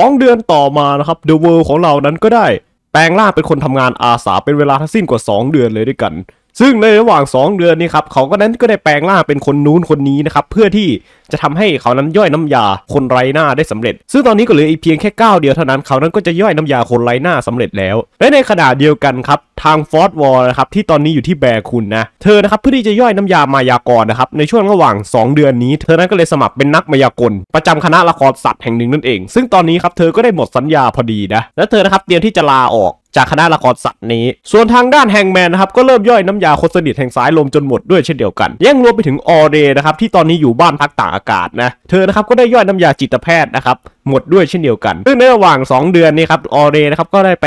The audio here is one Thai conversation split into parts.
2 เดือนต่อมานะครับเดอะเวิลด์ของเรานั้นก็ได้ แปลงร่างเป็นคนทำงานอาสาเป็นเวลาทั้งสิ้นกว่า 2 เดือนเลยด้วยกันซึ่งในระหว่าง 2 เดือนนี้ครับเขาก็นั้นก็ได้แปลงร่างเป็นคนนู้นคนนี้นะครับเพื่อที่จะทำให้เขานั้นย่อยน้ำยาคนไร้หน้าได้สำเร็จซึ่งตอนนี้ก็เหลืออีกเพียงแค่ก้าเดียวเท่านั้นเขานั้นก็จะย่อยน้ำยาคนไร้หน้าสำเร็จแล้ว และในขณะเดียวกันครับทางฟอร์ดวอลนะครับที่ตอนนี้อยู่ที่แบร์คุณนะเธอนะครับเพื่อที่จะย่อยน้ำยามายากรนะครับในช่วงระหว่าง 2 เดือนนี้ เธอนั้นก็เลยสมัครเป็นนักมายากล ประจำคณะละครสัตว์แห่งหนึ่งนั่นเอง ซึ่งตอนนี้ครับเธอก็ได้หมดสัญญาพอดีนะและเธอนะครับเตรียมที่จะลาออกจากคณะละครสัตว์นี้ ส่วนทางด้านแฮงแมนนะครับก็เริ่มย่อยน้ำยาคนสนิทแห่งสายลมจนหมดด้วยเช่นเดียวกัน ยังรวมไปถึงออเดนะครับที่ตอนนี้อยู่บ้านพักตากอากาศนะ เธอนะครับก็ได้ย่อยน้ำยาจิตแพทย์นะครับหมดด้วยเช่นเดียวกันซึ่งในระหว่าง 2 เดือนนี้ครับออเดนะครับก็ได้ไป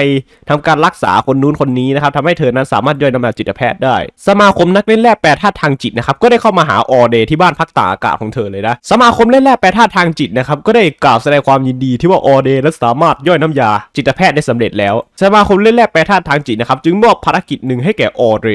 ทำการรักษาคนนู้นคนนี้นะครับทำให้เธอนั้นสามารถย่อยน้ำยาจิตแพทย์ได้ สมาคมนักเล่นแร่แปรธาตุทางจิตนะครับก็ได้เข้ามาหาออเดที่บ้านพักตากอากาศของเธอเลยนะ สมาคมเล่นแร่แปรธาตุทางจิตนะครับก็ได้กล่าวแสดงความยินดีที่ว่าออเดนั้นสามารถย่อยน้ำยาจิตแพทย์ได้สำเร็จแล้วสมาคมเล่นแร่แปรธาตุทางจิตนะครับ จึงมอบภารกิจหนึ่งให้แก่ออเร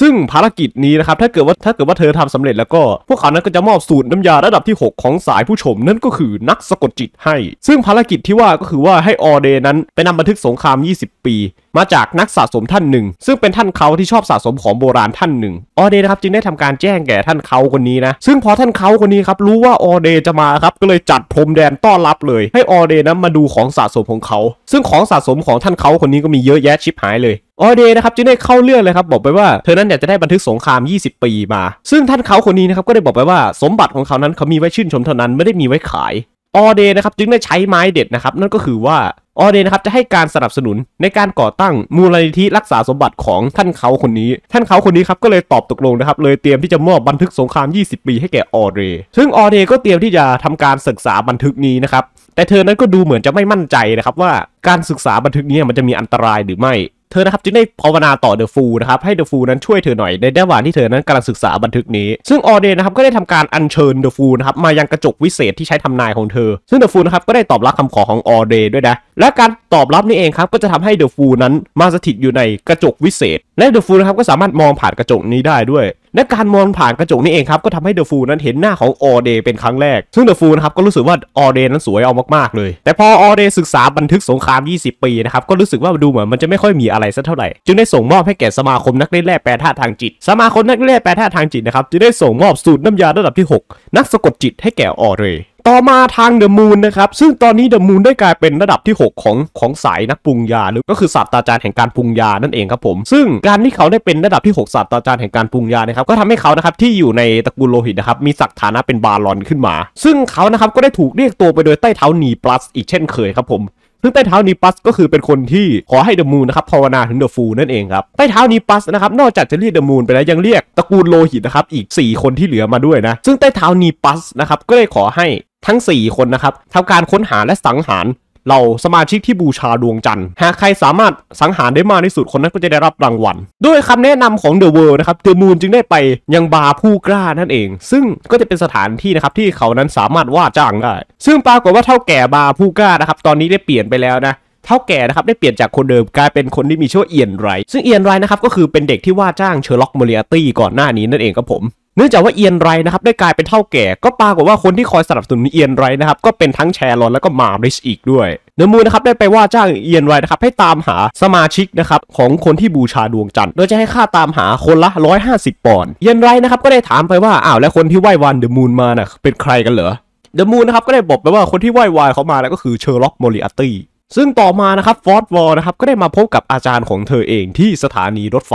ซึ่งภารกิจนี้นะครับถ้าเกิดว่าถ้าเกิดว่าเธอทำสำเร็จแล้วก็พวกเขานั้นก็จะมอบสูตรน้ำยาระดับที่ 6 ของสายผู้ชม นั่นก็คือนักสะกดจิตให้ ซึ่งภารกิจที่ว่าก็คือว่าให้ออเดนั้นไปนำบันทึกสงคราม 20 ปี มาจากนักสะสมท่านหนึ่ง ซึ่งเป็นท่านเขาที่ชอบสะสมของโบราณท่านหนึ่งออเดนะครับจึงได้ทำการแจ้งแก่ท่านเขาคนนี้นะซึ่งพอท่านเขาคนนี้ครับรู้ว่าออเดจะมาครับก็เลยจัดพรมแดนต้อนรับเลย ให้ออเดนั้นมาดูของสะสมของเขา ซึ่งของสะสมของท่านเขาคนนี้ก็มีเยอะแยะชิบหายเลยออเดย์นะครับจึงได้เข้าเรื่องเลยครับบอกไปว่าเธอนั้นเนี่ยจะได้บันทึกสงคราม 20 ปีมา ซึ่งท่านเขาคนนี้นะครับก็ได้บอกไปว่า สมบัติของเขานั้นเขามีไว้ชื่นชมเท่านั้นไม่ได้มีไว้ขายออเดย์นะครับจึงได้ใช้ไม้เด็ดนะครับนั่นก็คือว่า ออเดนะครับจะให้การสนับสนุนในการก่อตั้งมูลนิธิรักษาสมบัติของท่านเขาคนนี้ท่านเขาคนนี้ครับก็เลยตอบตกลงนะครับเลยเตรียมที่จะมอบบันทึกสงคราม 20 ปี ให้แก่ออเดซึ่งออเดก็เตรียมที่จะทำการศึกษาบันทึกนี้นะครับแต่เธอนั้นก็ดูเหมือนจะไม่มั่นใจนะครับว่าการศึกษาบันทึกนี้มันจะมีอันตรายหรือไม่เธอนะครับจึงได้ภาวนาต่อเดอะฟูนะครับให้เดอะฟูนั้นช่วยเธอหน่อยในระหว่างที่เธอนั้นกำลังศึกษาบันทึกนี้ ซึ่งออเดนนะครับก็ได้ทำการอัญเชิญเดอะฟูนะครับมายังกระจกวิเศษที่ใช้ทำนายของเธอ ซึ่งเดอะฟูนะครับก็ได้ตอบรับคำขอของออเดนด้วยนะและการตอบรับนี่เองครับก็จะทำให้เดอะฟูนั้นมาสถิตอยู่ในกระจกวิเศษ และเดอะฟูนะครับก็สามารถมองผ่านกระจกนี้ได้ด้วยและการมองผ่านกระจกนี่เองครับก็ทำให้เดอะฟูนั้นเห็นหน้าของออเดย์เป็นครั้งแรก ซึ่งเดอะฟูนะครับก็รู้สึกว่าออเดย์นั้นสวยเอามากๆเลย แต่พอออเดย์ศึกษาบันทึกสงคราม 20 ปี นะครับ ก็รู้สึกว่าดูเหมือนมันจะไม่ค่อยมีอะไรสักเท่าไหร่จึงได้ส่งมอบให้แก่สมาคมนักเล่นแร่แปรธาตุทางจิต สมาคมนักเล่นแร่แปรธาตุทางจิตนะครับจึงได้ส่งมอบสูตรน้ำยาระดับที่ 6 นักสะกดจิตให้แก่ออเดย์ต่อมาทางเดอะมูนนะครับ ซึ่งตอนนี้เดอะมูนได้กลายเป็นระดับที่ 6 ของของสายนักปรุงยาหรือก็คือศาสตราจารย์แห่งการปรุงยานั่นเองครับผม ซึ่งการที่เขาได้เป็นระดับที่6ศาสตราจารย์แห่งการปรุงยานะครับ ก็ทำให้เขานะครับที่อยู่ในตระกูลโลหิตนะครับ มีศักดิ์ฐานะเป็นบาลอนขึ้นมา ซึ่งเขานะครับก็ได้ถูกเรียกตัวไปโดยใต้เท้านีปลัสอีกเช่นเคยครับผม ซึ่งใต้เท้านีปัสก็คือเป็นคนที่ขอให้เดอะมูนนะครับภาวนาถึงเดอะฟูนั่นเองครับใต้เท้านีปัสนะครับนอกจากจะเรียกเดอะมูนไปแล้วยังเรียกตระกูลโลหิตนะครับอีก 4 คนที่เหลือมาด้วยนะซึ่งใต้เท้านีปัสนะครับก็ได้ขอใทั้ง 4 คนนะครับทำการค้นหาและสังหารเหล่าสมาชิกที่บูชาดวงจันทร์หากใครสามารถสังหารได้มากที่สุด คนนั้นก็จะได้รับรางวัลด้วยคำแนะนำของเดอะเวิร์นะครับเดอะมูนจึงได้ไปยังบาร์ผู้กล้านั่นเอง ซึ่งก็จะเป็นสถานที่นะครับ ที่เขานั้นสามารถว่าจ้างได้ ซึ่งปรากฏว่าเท่าแก่บาร์ผู้กล้านะครับ ตอนนี้ได้เปลี่ยนไปแล้วนะเท่าแก่นะครับได้เปลี่ยนจากคนเดิมกลายเป็นคนที่มีชื่อเอียนไร ซึ่งเอียนไรนะครับก็คือเป็นเด็กที่ว่าจ้างเชอร์ล็อกมอริอาตี้ก่อนหน้านี้นั่นเองครับผมเนื่องจากว่าเอียนไรนะครับได้กลายเป็นเท่าแก่ก็ปรากฏว่าคนที่คอยสนับสนุนเอียนไรนะครับก็เป็นทั้งแชร์ลอนแล้วก็มาริชอีกด้วยเนมูนะครับได้ไปว่าจ้างเอียนไรนะครับให้ตามหาสมาชิกนะครับของคนที่บูชาดวงจันทร์โดยจะให้ค่าตามหาคนละ 150ปอนด์เอียนไรนะครับก็ได้ถามไปว่าอ้าวแล้วคนที่ไหว้วันเดอะมูนมาน่ะเป็นใครกันเหรอเดอะมูนนะครับก็ได้บอกไปว่าคนที่ไหว้วายเขามาแล้วก็คือเชอร์ล็อกมอริอัตตี้ซึ่งต่อมานะครับฟอร์ดวอลนะครับก็ได้มาพบกับอาจารย์ของเธอเองที่สถานีรถไฟ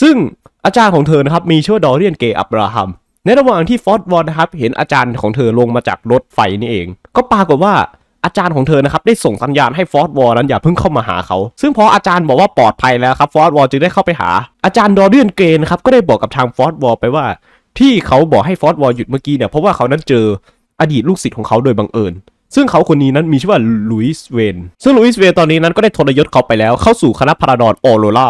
ซึ่งอาจารย์ของเธอนะครับมีชื่อ ดอเรียน เกอับราฮัม ในระหว่างที่ฟอสวอนนะครับเห็นอาจารย์ของเธอลงมาจากรถไฟนี่เอง ก็ปรากฏว่าอาจารย์ของเธอนะครับได้ส่งสัญญาณให้ฟอสวอลนั้นอย่าเพิ่งเข้ามาหาเขา ซึ่งพออาจารย์บอกว่าปลอดภัยแล้วครับฟอสวอลจึงได้เข้าไปหาอาจารย์ดอเรียนเกนครับก็ได้บอกกับทางฟอสวอลไปว่า ที่เขาบอกให้ฟอสวอลหยุดเมื่อกี้เนี่ยเพราะว่าเขานั้นเจออดีตลูกศิษย์ของเขาโดยบังเอิญซึ่งเขาคนนี้นั้นมีชื่อว่าลุยส์เวนซึ่งลุยส์เวนตอนนี้นั้นก็ได้ทรยศเขาไปแล้วเข้าสู่คณะพารานอนออโรรา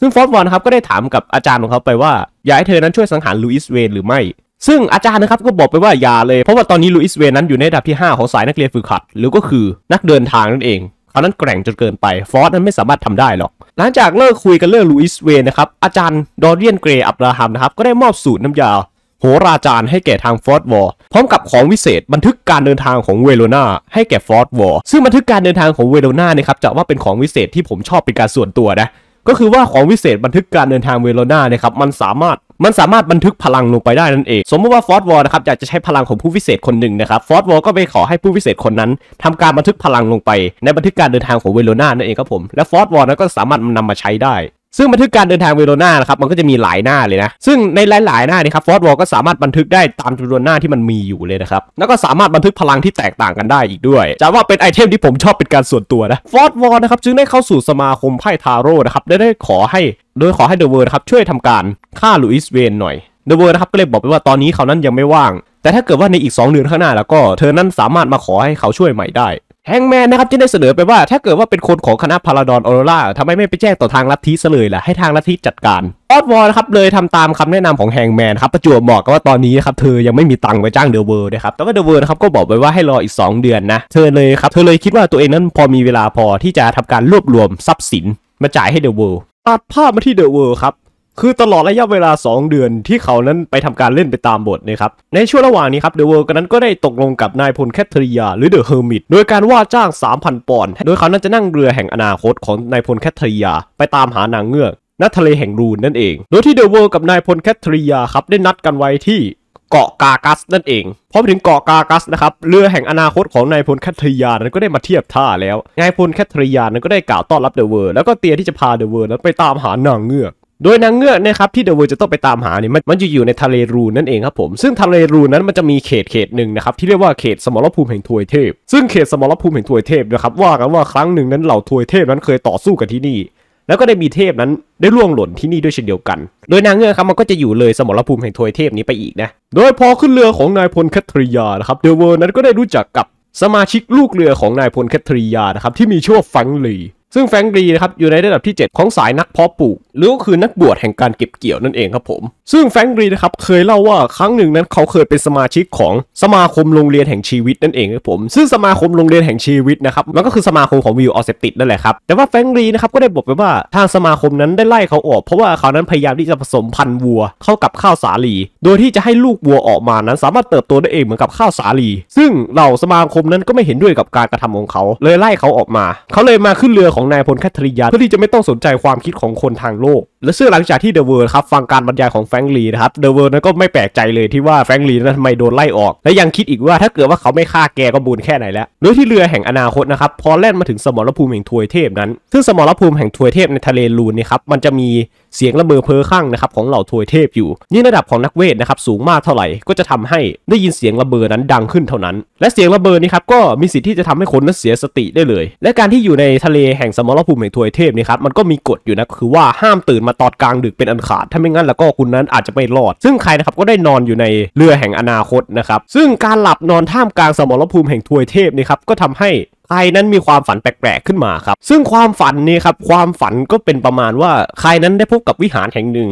ซึ่งฟอสวอนนะครับก็ได้ถามกับอาจารย์ของเขาไปว่าอยากให้เธอนั้นช่วยสังหารลูอิสเวนหรือไม่ ซึ่งอาจารย์นะครับก็บอกไปว่าอย่าเลย เพราะว่าตอนนี้ลูอิสเวนนั้นอยู่ในระดับที่ 5 ของสายนักเรียนฝึกหัด หรือก็คือนักเดินทางนั่นเอง เขานั้นแกร่งจนเกินไปฟอสนั้นไม่สามารถทำได้หรอก หลังจากเลิกคุยกันเรื่องลูอิสเวนนะครับ อาจารย์ ดอเรียนเกรอับราฮัมนะครับก็ได้มอบสูตรน้ำยาโหราจารย์ให้แก่ทางฟอร์ดวอร์พร้อมกับของวิเศษบันทึกการเดินทางของเวโรนาให้แก่ฟอร์ดวอร์ซึ่งบันทึกการเดินทางของเวโรนาเนี่ยครับจะว่าเป็นของวิเศษที่ผมชอบเป็นการส่วนตัวนะก็คือว่าของวิเศษบันทึกการเดินทางเวโรนาเนี่ยครับมันสามารถมันสามารถบันทึกพลังลงไปได้นั่นเอง สมมติว่าฟอร์ดวอลนะครับอยากจะใช้พลังของผู้วิเศษคนหนึ่งนะครับฟอร์ดวอลก็ไปขอให้ผู้วิเศษคนนั้นทำการบันทึกพลังลงไปในบันทึกการเดินทางของเวโรนานั่นเองครับผมและฟอร์ดวอลนั้นก็สามารถนำมาใช้ได้ซึ่งบันทึกการเดินทางเวโรนานะครับมันก็จะมีหลายหน้าเลยนะ ซึ่งในหลาย ๆ หน้านี่ครับฟอร์ดวอลก็สามารถบันทึกได้ตามจำนวนหน้าที่มันมีอยู่เลยนะครับ แล้วก็สามารถบันทึกพลังที่แตกต่างกันได้อีกด้วย จะว่าเป็นไอเทมที่ผมชอบเป็นการส่วนตัวนะฟอร์ดวอลนะครับจึงได้เข้าสู่สมาคมไพ่ทาโร่นะครับได้ได้ขอให้โดยขอให้เดอะเวิร์ดครับช่วยทำการฆ่าลุยส์เวนหน่อยเดอะเวิร์ดนะครับก็เลยบอกไปว่าตอนนี้เขานั้นยังไม่ว่าง แต่ถ้าเกิดว่าในอีก2เดือนข้างหน้าแล้วก็เธอนั้นสามารถมาขอให้เขาช่วยใหม่ได้แฮงแมนนะครับที่ได้เสนอไปว่า ถ้าเกิดว่าเป็นคนของคณะพาราดอนออโรราทำไมไม่ไปแจ้งต่อทางลัทธิซะเลยล่ะให้ทางลัทธิจัดการออดวอลนะครับเลยทำตามคำแนะนำของแฮงแมนครับ ประจวบบอกกันว่าตอนนี้ครับเธอยังไม่มีตังค์ไปจ้างเดอะเวิร์นะครับแต่ว่าเดอะเวิร์นะครับก็บอกไปว่าให้รออีก 2 เดือนนะ เธอเลยครับ เธอเลยคิดว่าตัวเองนั้นพอมีเวลาพอที่จะทำการรวบรวมทรัพย์สินมาจ่ายให้เดอะเวิร์ตัดภาพมาที่เดอะเวิร์ครับคือตลอดระยะเวลา 2 เดือนที่เขานั้นไปทำการเล่นไปตามบทนะครับในช่วงระหว่างนี้ครับเดอะเวิร์กนั้นก็ได้ตกลงกับนายพลแคทเธอรียา หรือเดอะเฮอร์มิตโดยการว่าจ้าง 3,000 ปอนด์โดยเขานั้นจะนั่งเรือแห่งอนาคตของนายพลแคทเธอรียา ไปตามหานางเงือกณทะเลแห่งรูนนั่นเอง โดยที่เดอะเวิร์กับนายพลแคทเธอรียาครับได้นัดกันไว้ที่เกาะกากัส นั่นเองพอไปถึงเกาะกากัสนะครับเรือแห่งอนาคตของนายพลแคทริยานั้นก็ได้มาเทียบท่า แล้ว นายพลแคทริยานั้นก็ได้กล่าวต้อนรับเดอะเวิร์แล้วก็เตียที่จะพาเดอะเวิร์นั้นไปตามหานางเงือกโดยนางเงือกนะครับที่เดอะเวิร์จะต้องไปตามหาเนี่ยมันจะอยู่ในทะเลรูนนั่นเองครับผมซึ่งทะเลรูนนั้นมันจะมีเขตเขตหนึ่งนะครับที่เรียกว่าเขตสมรภูมิแห่งทวยเทพ ซึ่งเขตสมรภูมิแห่งทวยเทพนะครับว่ากันว่าครั้งหนึ่งนั้นเหล่าทวยเทพนั้นเคยต่อสู้กันที่นี่แล้วก็ได้มีเทพนั้นได้ล่วงหล่นที่นี่ด้วยเช่นเดียวกัน โดยนางเงือกครับมันก็จะอยู่เลยสมรภูมิแห่งทวยเทพนี้ไปอีกนะโดยพอขึ้นเรือของนายพลแคทริยานะครับเดอะเวิร์นั้นก็ได้รู้จักกับสมาชิกลูกเรือของนายพลแคทริยานะครับที่มีชื่อว่าฟังลีซึ่งแฟงกรีนะครับ อยู่ในระดับที่ 7 ของสายนักเพาะปลูกหรือก็คือนักบวชแห่งการเก็บเกี่ยวนั่นเองครับผมซึ่งแฟงกรีนะครับ เคยเล่าว่าครั้งหนึ่งนั้นเขาเคยเป็นสมาชิกของสมาคมโรงเรียนแห่งชีวิตนั่นเองครับผมซึ่งสมาคมโรงเรียนแห่งชีวิตนะครับมันก็คือสมาคมของวิวออเซปติดนั่นแหละครับแต่ว่าแฟงกรีนะครับก็ได้บอกไปว่าทางสมาคมนั้นได้ไล่เขาออก เพราะว่าเขานั้นพยายามที่จะผสมพันธุ์วัวเข้ากับข้าวสาลีโดยที่จะให้ลูกวัวออกมานั้นสามารถเติบโตได้เองเหมือนกับข้าวสาลีซึ่งเหล่าสมาคมนั้นก็ไม่เห็นด้วยกับการกระทำของเขา เลยไล่เขาออกมา เขาเลยมาขึ้นเรือของนายพลแคทริยาเพื่อที่จะไม่ต้องสนใจความคิดของคนทางโลก และเสื้อหลังจากที่เดอะเวิร์ครับฟังการบรรยายของแฟรงลีนะครับเดอะเวิร์นั้นก็ไม่แปลกใจเลยที่ว่าแฟรงลีนั้นทำไมโดนไล่ออก และยังคิดอีกว่าถ้าเกิดว่าเขาไม่ฆ่าแกก็บุญแค่ไหนแล้วโดยที่เรือแห่งอนาคตนะครับพอแล่นมาถึงสมรภูมิแห่งทวยเทพนั้น ซึ่งสมรภูมิแห่งทวยเทพในทะเลลูนนี่ครับมันจะมีเสียงระเบอเพ้อข้างนะครับของเหล่าทวยเทพอยู่นี่ระดับของนักเวทนะครับสูงมากเท่าไหร่ก็จะทำให้ได้ยินเสียงระเบอนั้นดังขึ้นเท่านั้น และเสียงระเบอนี้ครับก็มีสิทธิ์ที่จะทำให้คนนั้นเสียสติได้เลย และการที่อยู่ในทะเลแห่งสมรภูมิแห่งทวยเทพนี่ครับมันก็มีกฎอยู่นะคือว่าห้ามตื่นมาตอนกลางดึกเป็นอันขาด ถ้าไม่งั้น แล้วก็คุณนั้นอาจจะไม่รอด ซึ่งใครนะครับก็ได้นอนอยู่ในเรือแห่งอนาคตนะครับซึ่งการหลับนอนท่ามกลางสมรภูมิแห่งทวยเทพนี่ครับก็ทำให้ไครนั้นมีความฝันแปลกๆ ขึ้นมาครับ ซึ่งความฝันนี้ครับ ความฝันก็เป็นประมาณว่าใครนั้นได้พบกับวิหารแห่งหนึ่ง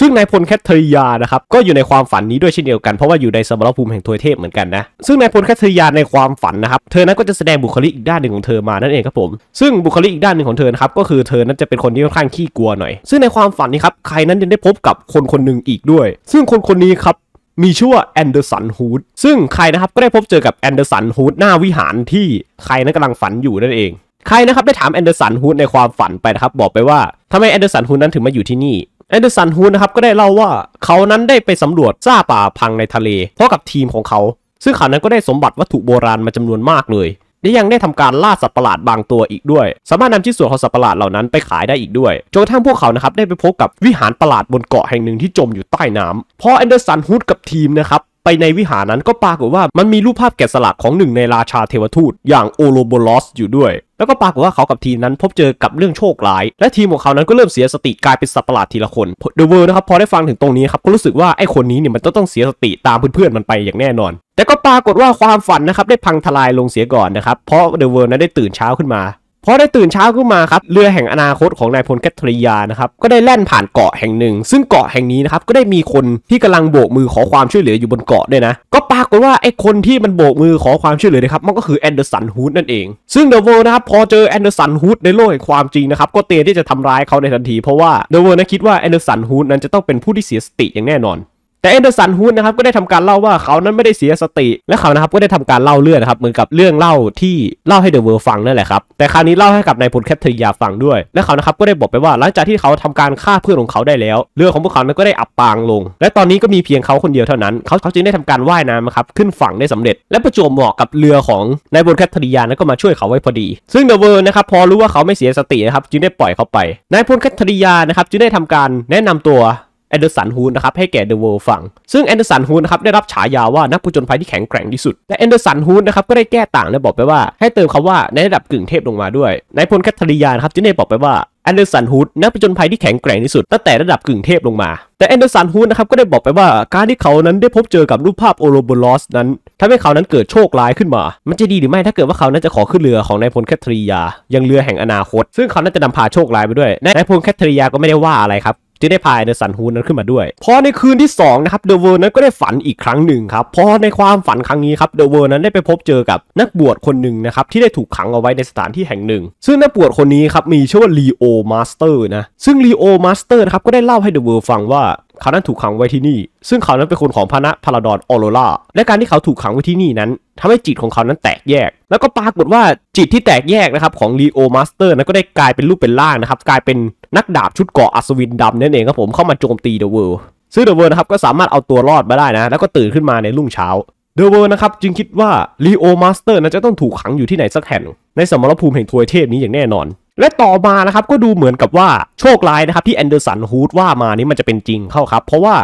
ซึ่งนายพลแคทเทียนะครับ ก็อยู่ในความฝันนี้ด้วยเช่นเดียวกัน เพราะว่าอยู่ในสมรภูมิแห่งทวยเทพเหมือนกันนะ ซึ่งนายพลแคทเทียในความฝันนะครับ เธอนั้นก็จะแสดงบุคลิกอีกด้านหนึ่งของเธอมา นั่นเองครับผม ซึ่งบุคลิกอีกด้านหนึ่งของเธอครับ ก็คือเธอนั้นจะเป็นคนที่ค่อนข้างขี้กลัวหน่อย ซึ่งในความฝันนี้ครับ ใครนั้นยังได้พบกับคนคนหนึ่งอีกด้วย ซึ่งคนคนนี้ครับมีชื่อว่าแอนเดอร์สันฮูดซึ่งใครนะครับก็ได้พบเจอกับแอนเดอร์สันฮูดหน้าวิหารที่ใครนั้นกำลังฝันอยู่นั่นเอง ใครนะครับได้ถามแอนเดอร์สันฮูดในความฝันไปนะครับบอกไปว่าทำไมแอนเดอร์สันฮูดนั้นถึงมาอยู่ที่นี่แอนเดอร์สันฮูดนะครับก็ได้เล่าว่าเขานั้นได้ไปสำรวจซ่าป่าพังในทะเลเพราะกับทีมของเขา ซึ่งเขานั้นก็ได้สมบัติวัตถุโบราณมาจำนวนมากเลยและยังได้ทำการล่าสัตว์ประหลาดบางตัวอีกด้วย สามารถนำชิ้นส่วนของสัตว์ประหลาดเหล่านั้นไปขายได้อีกด้วยจนกระทั่งพวกเขานะครับได้ไปพบกับวิหารประหลาดบนเกาะแห่งหนึ่งที่จมอยู่ใต้น้ำพอแอนเดอร์สันฮุดกับทีมนะครับไปในวิหารนั้นก็ปรากฏว่ามันมีรูปภาพแกะสลักของหนึ่งในราชาเทวทูตอย่างโอโลโบลอสอยู่ด้วย แล้วก็ปรากฏว่าเขากับทีมนั้นพบเจอกับเรื่องโชคร้าย และทีมของเขานั้นก็เริ่มเสียสติกลายเป็นสัตว์ประหลาดทีละคนเดอะเวิร์นะครับพอได้ฟังถึงตรงนี้ครับก็รู้สึกว่า ไอ้คนนี้เนี่ยมันต้องเสียสติตามเพื่อนๆมันไปอย่างแน่นอน แต่ก็ปรากฏว่าความฝันนะครับได้พังทลายลงเสียก่อนนะครับ เพราะเดอะเวิร์นั้นได้ตื่นเช้าขึ้นมาพอได้ตื่นเช้าขึ้นมาครับ เรือแห่งอนาคตของนายพลแคทริยานะครับ ก็ได้แล่นผ่านเกาะแห่งหนึ่ง ซึ่งเกาะแห่งนี้นะครับ ก็ได้มีคนที่กำลังโบกมือขอความช่วยเหลืออยู่บนเกาะด้วยนะ ก็ปรากฏว่าไอ้คนที่มันโบกมือขอความช่วยเหลือนะครับ มันก็คือแอนเดอร์สันฮูดนั่นเอง ซึ่งเดอะเวิร์นะครับ พอเจอแอนเดอร์สันฮูดในโลกแห่งความจริงนะครับ ก็เตรียมที่จะทำร้ายเขาในทันที เพราะว่าเดอะเวิร์นะคิดว่าแอนเดอร์สันฮูดนั้นจะต้องเป็นผู้ที่เสียสติอย่างแน่นอนแต่เอนเดอร์สันฮูดนะครับก็ได้ทำการเล่าว่าเขานั้นไม่ได้เสียสติ และเขานะครับก็ได้ทำการเล่าเรื่องนะครับเหมือนกับเรื่องเล่าที่เล่าให้เดอะเวิร์ฟังนั่นแหละครับแต่คราวนี้เล่าให้กับนายพลแคทเธอรียาฟังด้วยและเขานะครับก็ได้บอกไปว่าหลังจากที่เขาทำการฆ่าเพื่อนของเขาได้แล้ว เรื่องของพวกเขานั้นก็ได้อับปางลงและตอนนี้ก็มีเพียงเขาคนเดียวเท่านั้น เขาเขาจึงได้ทำการว่ายน้ำครับขึ้นฝั่งได้สำเร็จ และประจวบเหมาะกับเรือของนายพลแคทเธอรียานั้นก็มาช่วยเขาไว้พอดีซึ่งเดอะเวิร์นะครับพอรู้ว่าเขาไม่เสียสตินะครับจึงได้ปล่อยเขาไปนายพลแคทเธอรยานะครับจึงได้ทำการแนะนำตัวแอนเดอร์สันฮูนนะครับให้แก่เดอะเวิลด์ฟัง ซึ่งแอนเดอร์สันฮูนนะครับได้รับฉายาว่านักผจญภัยที่แข็งแกร่งที่สุด และแอนเดอร์สันฮูนนะครับก็ได้แก้ต่างและบอกไปว่า ให้เติมคำว่าในระดับกึ่งเทพลงมาด้วยนายพลแคทริยานะครับจึงได้บอกไปว่าแอนเดอร์สันฮูดนักผจญภัยที่แข็งแกร่งที่สุดตั้งแต่ระดับกึ่งเทพลงมา แต่แอนเดอร์สันฮูดนะครับก็ได้บอกไปว่า การที่เขานั้นได้พบเจอกับรูปภาพโอโรโบลอสนั้นทำให้เขานั้นเกิดโชคร้ายขึ้นมา มันจะดีหรือไม่ ถ้าเกิดว่าเขานั้นจะขอขึ้นเรือของนายพลแคทรียายังเรือแห่งอนาคต ซึ่งเขานั้นจะนำพาโชคร้ายไปด้วยนายพลแคทรียาก็ไม่ได้ว่าอะไรครับที่ได้พายในสันฮูนนั้นขึ้นมาด้วย พอในคืนที่2นะครับเดอะเวิร์นั้นก็ได้ฝันอีกครั้งหนึ่งครับพอในความฝันครั้งนี้ครับเดอะเวิร์นั้นได้ไปพบเจอกับ นักบวชคนหนึ่งนะครับที่ได้ถูกขังเอาไว้ในสถานที่แห่งหนึ่ง ซึ่งนักบวชคนนี้ครับมีชื่อว่าลีโอมาสเตอร์นะซึ่งลีโอมาสเตอร์นะครับก็ได้เล่าให้เดอะเวิร์ฟังว่าเขานั้นถูกขังไว้ที่นี่ซึ่งเขานั้นเป็นคนของพระนะพาราดอนออโรราและการที่เขาถูกขังไว้ที่นี่นั้น ทำให้จิตของเขานั้นแตกแยก แล้วก็ปรากฏว่า จิตที่แตกแยกนะครับของลีโอมาสเตอร์นั้นก็ได้กลายเป็นรูปเป็นร่างนะครับกลายเป็นนักดาบชุดเกาะอัศวินดำนั่นเองครับผมเข้ามาโจมตีเดอะเวิร์์ซึ่งเดอะเวิร์์นะครับก็สามารถเอาตัวรอดมาได้นะแล้วก็ตื่นขึ้นมาในรุ่งเช้าเดอะเวิร์นะครับจึงคิดว่าลีโอมาสเตอร์นั้นจะต้องถูกขังอยู่ที่ไหนสักแห่งในสมรภูมิแห่งทวยเทพนี้อย่างแน่นอน และต่อมานะครับก็ดูเหมือนกับว่าโชคร้ายนะครับที่แอนเดอร์สันฮูดว่ามานี้มันจะเป็นจริงเข้าครับเพราะว่า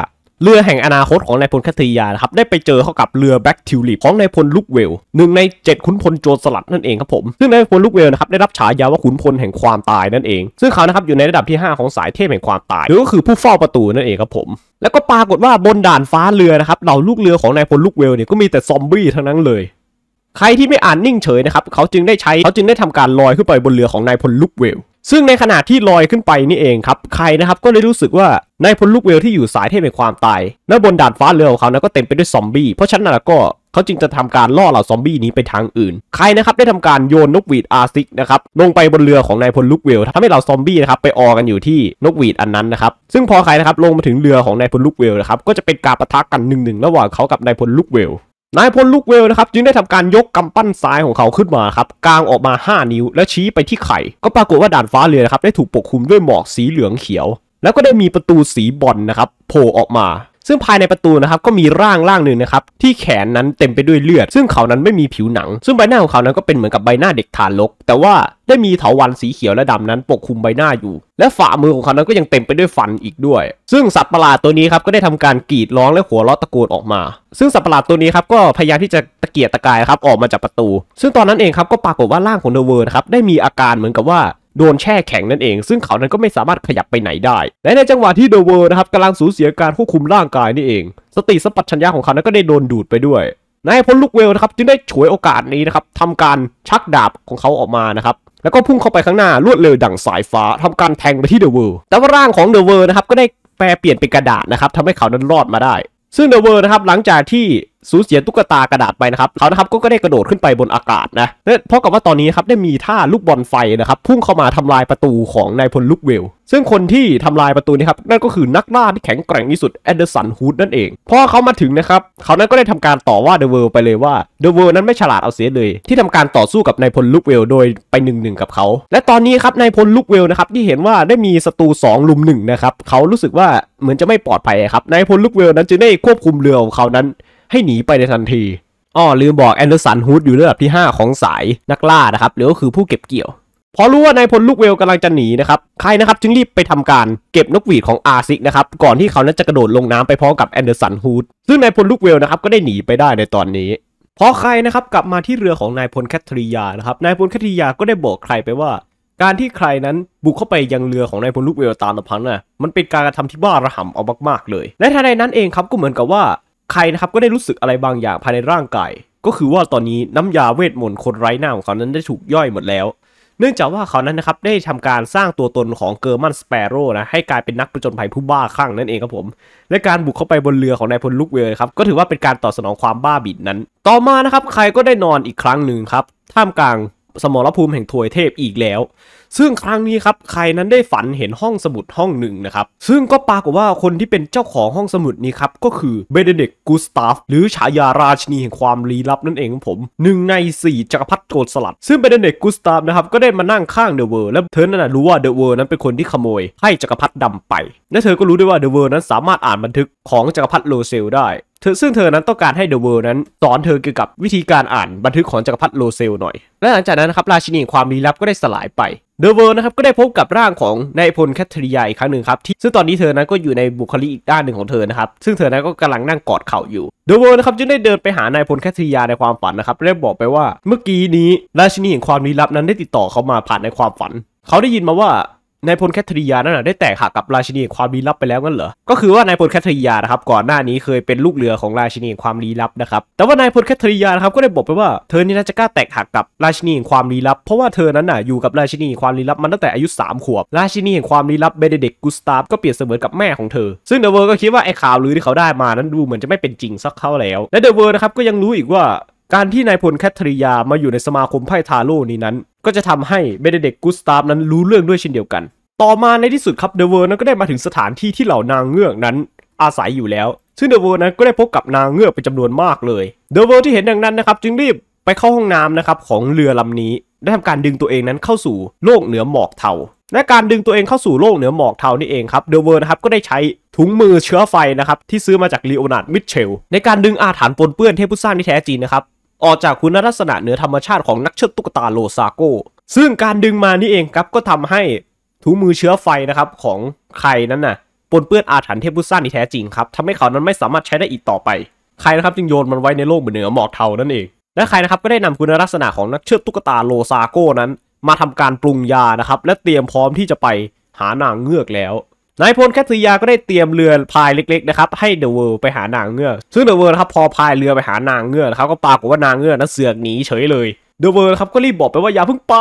เรือแห่งอนาคตของนายพลคัตยานะครับได้ไปเจอเข้ากับเรือแบ็กทิวลิปของนายพลลุกเวลหนึ่งใน7ขุนพลโจรสลัดนั่นเองครับผมซึ่งนายพลลุกเวลนะครับได้รับฉายาว่าขุนพลแห่งความตายนั่นเองซึ่งเขานะครับอยู่ในระดับที่ 5 ของสายเทพแห่งความตาย หรือก็คือผู้เฝ้าประตูนั่นเองครับผม แล้วก็ปรากฏว่าบนด่านฟ้าเรือนะครับเหล่าลูกเรือของนายพลลุกเวลเนี่ยก็มีแต่ซอมบี้ทั้งนั้นเลยใครที่ไม่อ่านนิ่งเฉยนะครับเขาจึงได้ใช้เขาจึงได้ทำการลอยขึ้นไปบนเรือของนายพลลุกเวล ซึ่งในขณะที่ลอยขึ้นไปนี่เองครับ ใครนะครับก็ได้รู้สึกว่านายพลลุกเวลที่อยู่สายเทพแห่งความตายแลวบนดาดฟ้าเรือของเขานะก็เต็มไปด้วยซอมบี้เพราะฉะนั้นก็เขาจึงจะทำการล่อเหล่าซอมบี้นี้ไปทางอื่น ใครนะครับได้ทำการโยนนกหวีดอาร์ซิกนะครับลงไปบนเรือของนายพลลุกเวลทำให้เหล่าซอมบี้นะครับไปออกันอยู่ที่นกหวีดอันนั้นนะครับซึ่งพอใครนะครับลงมาถึงเรือของนายพลลุกเวลนะครับก็จะเป็นการประทะกันหนึ่งๆระหว่างเขากับนายพลลุกเวลนายพลลูกเวลนะครับจึงได้ทำการยกกำปั้นซ้ายของเขาขึ้นมาครับกางออกมา 5 นิ้วและชี้ไปที่ไข่ก็ปรากฏว่าด่านฟ้าเรือนะครับได้ถูกปกคลุมด้วยหมอกสีเหลืองเขียว แล้วก็ได้มีประตูสีบอลนนะครับโผล่ออกมาซึ่งภายในประตูนะครับก็มีร่างร่างหนึ่งนะครับที่แขนนั้นเต็มไปด้วยเลือด ซึ่งเขานั้นไม่มีผิวหนัง ซึ่งใบหน้าของเขานั้นก็เป็นเหมือนกับใบหน้าเด็กทารกแต่ว่าได้มีเถาวัลย์สีเขียวและดำนั้น ปกคลุมใบหน้าอยู่ และฝ่ามือของเขานั้นก็ยังเต็มไปด้วยฟันอีกด้วย ซึ่งสัตว์ประหลาดตัวนี้ครับก็ได้ทำการกรีดร้องและหัวเราะตะโกนออกมา ซึ่งสัตว์ประหลาดตัวนี้ครับก็พยายามที่จะตะเกียกตะกายครับออกมาจากประตู ซึ่งตอนนั้นเองครับก็ปรากฏว่าร่างของเดเวอร์ดครับได้มีอาการเหมือนกับว่าโดนแช่แข็งนั่นเอง ซึ่งเขานั้นก็ไม่สามารถขยับไปไหนได้ และในจังหวะที่เดอะเวิร์นะครับกำลังสูญเสียการควบคุมร่างกายนี่เอง สติสัมปชัญญะของเขานั้นก็ได้โดนดูดไปด้วยนายพลลูกเวลนะครับจึงได้ฉวยโอกาสนี้นะครับทำการชักดาบของเขาออกมานะครับแล้วก็พุ่งเข้าไปข้างหน้ารวดเร็วดั่งสายฟ้า ทำการแทงไปที่เดอะเวิร์แต่ว่าร่างของเดอะเวิร์นะครับก็ได้แปลเปลี่ยนเป็นกระดาษนะครับทำให้เขานั้นรอดมาได้ ซึ่งเดอะเวิร์นะครับหลังจากที่สูญเสียตุ๊กตากระดาษไปนะครับ เขานะครับก็ได้กระโดดขึ้นไปบนอากาศนะเพ่ากับว่าตอนนี้ครับได้มีท่าลูกบอลไฟนะครับ พุ่งเข้ามาทำลายประตูของนายพลลุกเวล ซึ่งคนที่ทำลายประตูนี้ครับ นั่นก็คือนักล่าที่แข็งแกร่งที่สุดแอนเดอร์สันฮูดนั่นเอง พอเขามาถึงนะครับเขานั้นก็ได้ทำการต่อว่าเดอะเวิลไปเลยว่าเดอะเวิลนั้นไม่ฉลาดเอาเสียเลย ที่ทำการต่อสู้กับนายพลลุกเวลโดยไปหนึ่งหนึ่งกับเขาและตอนนี้ครับนายพลลุกเวลนะครับที่เห็นว่าได้มีศัตรู2 ลุมหนึ่งนะครับเขารู้สึกว่าเหมือนจะไม่ปลอดภัยครับนายพลลุกเวลนั้นจึงได้ควบคุมเรือของเขานั้นให้หนีไปในทันที อ้อ ลืมบอกแอนเดอร์สันฮูดอยู่ระดับที่ 5 ของสาย นักล่านะครับ หรือก็คือผู้เก็บเกี่ยว พอรู้ว่านายพลลูกเวลกำลังจะหนีนะครับ ใครนะครับจึงรีบไปทำการเก็บนกหวีดของอาซิกนะครับ ก่อนที่เขานั้นจะกระโดดลงน้ำไปพร้อมกับแอนเดอร์สันฮูดซึ่งนายพลลูกเวลนะครับก็ได้หนีไปได้ในตอนนี้ พอใครนะครับ กลับมาที่เรือของนายพลแคทริยานะครับนายพลแคทริยาก็ได้บอกใครไปว่า การที่ใครนั้นบุกเข้าไปยังเรือของนายพลลูกเวลตามลำพังนะ่ะมันเป็นการกระทำที่บ้าระห่ำเอามากๆเลย และทันใดนั้นเองครับก็เหมือนกับว่าใครนะครับก็ได้รู้สึกอะไรบางอย่างภายในร่างกาย ก็คือว่าตอนนี้น้ำยาเวทมนต์คนไร้หน้าของเขานั้นได้ถูกย่อยหมดแล้วเนื่องจากว่าเขานั้นนะครับได้ทำการสร้างตัวตนของเกอร์มันสเปโร่นะให้กลายเป็นนักประจนภัยผู้บ้าคลั่งนั่นเองครับผม และการบุกเข้าไปบนเรือของนายพลลุกเวลครับก็ถือว่าเป็นการตอบสนองความบ้าบิดนั้น ต่อมานะครับใครก็ได้นอนอีกครั้งหนึ่งครับ ท่ามกลางสมรภูมิแห่งทวยเทพอีกแล้วซึ่งครั้งนี้ครับ ใครนั้นได้ฝันเห็นห้องสมุดห้องหนึ่งนะครับ ซึ่งก็ปรากฏว่าคนที่เป็นเจ้าของห้องสมุดนี้ครับ ก็คือเบเดเด็กกูสตาฟหรือฉายาราชนีแห่งความลี้ลับนั่นเองของผมหนึ่งใน 4 จักรพรรดิโจรสลัดซึ่งเบเดเด็กกูสตาฟนะครับก็ได้มานั่งข้างเดอะเวอร์และเธอนั้นรู้ว่าเดอะเวอร์นั้นเป็นคนที่ขโมยให้จักรพรรดิดำไปและเธอก็รู้ด้วยว่าเดอะเวอร์นั้นสามารถอ่านบันทึกของจักรพรรดิโลเซลได้เธอซึ่งเธอนั้นต้องการให้เดอะเวิร์นั้นสอนเธอเกี่ยวกับวิธีการอ่านบันทึกของจักรพรรดิโลเซลหน่อย และหลังจากนั้นนะครับราชินีความลี้ลับก็ได้สลายไป เดอะเวิร์นะครับก็ได้พบกับร่างของนายพลแคทริยาอีกครั้งหนึ่งครับที่ซึ่งตอนนี้เธอนั้นก็อยู่ในบุคลิกอีกด้านหนึ่งของเธอนะครับซึ่งเธอนั้นก็กำลังนั่งกอดเข่าอยู่ เดอะเวิร์นะครับจึงได้เดินไปหานายพลแคทริยาในความฝันนะครับและบอกไปว่า เมื่อกี้นี้ราชินีแห่งความลี้ลับนั้นได้ติดต่อเขามาผ่านในความฝันเขาได้ยินมาว่านายพลแคทริยานั่นะได้แตกหักกับราชินีความลี้ลับไปแล้วงั้นเหรอ ก็คือว่านายพลแคทริยานะครับก่อนหน้านี้เคยเป็นลูกเรือของราชินีความลี้ลับนะครับ แต่ว่านายพลแคทริยานะครับก็ได้บอกไปว่าเธอนี่น่าจะกล้าแตกหักกับราชินีความลี้ลับ เพราะว่าเธอนั้นน่ะอยู่กับราชินีความลี้ลับมันตั้งแต่อายุ 3ขวบ ราชินีแห่งความลี้ลับเบเดเด็กกุสตาฟก็เปรียบเสมือนกับแม่ของเธอ ซึ่งเดอะเวอร์ก็คิดว่าไอ้ข่าวลือที่เขาได้มานั้นดูเหมือนจะไม่เป็นจริงสักเท่าแล้วและเดอะเวอร์นะครับก็ยังรู้อีกว่าการที่นายพลแคทริยามาอยู่ในสมาคมไพ่ทาโร่นี้นั้น ก็จะทำให้เบเดเด็กกุสตาฟนั้นรู้เรื่องด้วยเช่นเดียวกัน ต่อมาในที่สุดครับเดเวอร์นั้นก็ได้มาถึงสถานที่ที่เหล่านางเงือกนั้นอาศัยอยู่แล้ว ซึ่งเดเวอร์นั้นก็ได้พบกับนางเงือกเป็นจำนวนมากเลย เดเวอร์ที่เห็นดังนั้นนะครับจึงรีบไปเข้าห้องน้ำนะครับของเรือลำนี้ ได้ทำการดึงตัวเองนั้นเข้าสู่โลกเหนือหมอกเทา และการดึงตัวเองเข้าสู่โลกเหนือหมอกเทานี่เองครับเดเวอร์นะครับก็ได้ใช้ถุงมือเชื้อไฟนะครับที่ซื้อมาจากลีโอนาร์ดมิเชลในการดึงอาถรรพ์ปนเปื้อนเทพผู้สร้างที่แท้จริงนะครับออกจากคุณลักษณะเหนือธรรมชาติของนักเชิดตุ๊กตาโลซาโกซึ่งการดึงมานี่เองครับก็ทำให้ถุงมือเชื้อไฟนะครับของใครนั้นน่ะปนเปื้อนอาถรรพ์เทพุซ่านที่แท้จริงครับทำให้เขานั้นไม่สามารถใช้ได้อีกต่อไป ใครนะครับจึงโยนมันไว้ในโลกเหนือหมอกเทานั่นเองและใครนะครับก็ได้นำคุณลักษณะของนักเชิดตุ๊กตาโลซาโกนั้น มาทำการปรุงยานะครับและเตรียมพร้อมที่จะไปหานางเงือกแล้วนายพลแคทริยาก็ได้เตรียมเรือพายเล็กๆนะครับให้เดอะเวิร์ไปหานางเงือกซึ่งเดอะเวิร์นะครับพอพายเรือไปหานางเงือกนะครับก็ปรากฏว่านางเงือกนั้นเสือกหนีเฉยเลย เดอะเวิร์ครับก็รีบบอกไปว่าอย่าเพิ่งไป